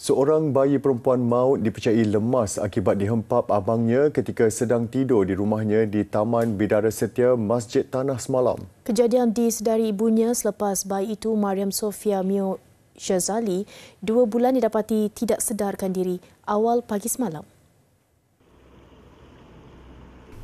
Seorang bayi perempuan maut dipercayai lemas akibat dihempap abangnya ketika sedang tidur di rumahnya di Taman Bidara Setia Masjid Tanah semalam. Kejadian disedari ibunya selepas bayi itu Mariam Sofia Mio Shazali dua bulan didapati tidak sedarkan diri awal pagi semalam.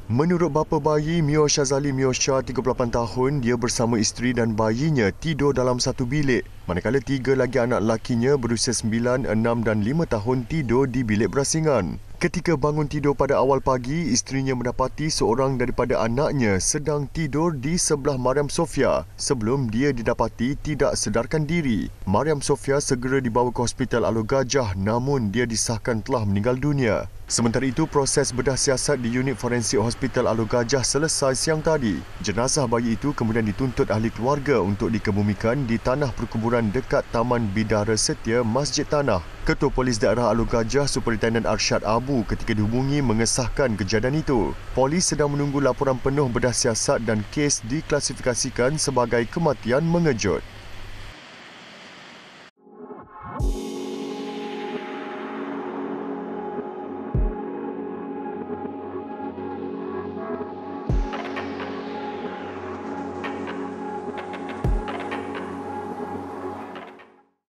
Menurut bapa bayi Mio Shazali Mio Shah 38 tahun, dia bersama isteri dan bayinya tidur dalam satu bilik. Manakala tiga lagi anak lakinya berusia 9, 6 dan 5 tahun tidur di bilik berasingan. Ketika bangun tidur pada awal pagi, isterinya mendapati seorang daripada anaknya sedang tidur di sebelah Mariam Sofia sebelum dia didapati tidak sedarkan diri. Mariam Sofia segera dibawa ke Hospital Alu Gajah namun dia disahkan telah meninggal dunia. Sementara itu, proses bedah siasat di unit forensik Hospital Alu Gajah selesai siang tadi. Jenazah bayi itu kemudian dituntut ahli keluarga untuk dikebumikan di tanah perkuburan dekat Taman Bidara Setia Masjid Tanah. Ketua Polis Daerah Alu Gajah, Superintendent Arshad Abu ketika dihubungi mengesahkan kejadian itu. Polis sedang menunggu laporan penuh bedah siasat dan kes diklasifikasikan sebagai kematian mengejut.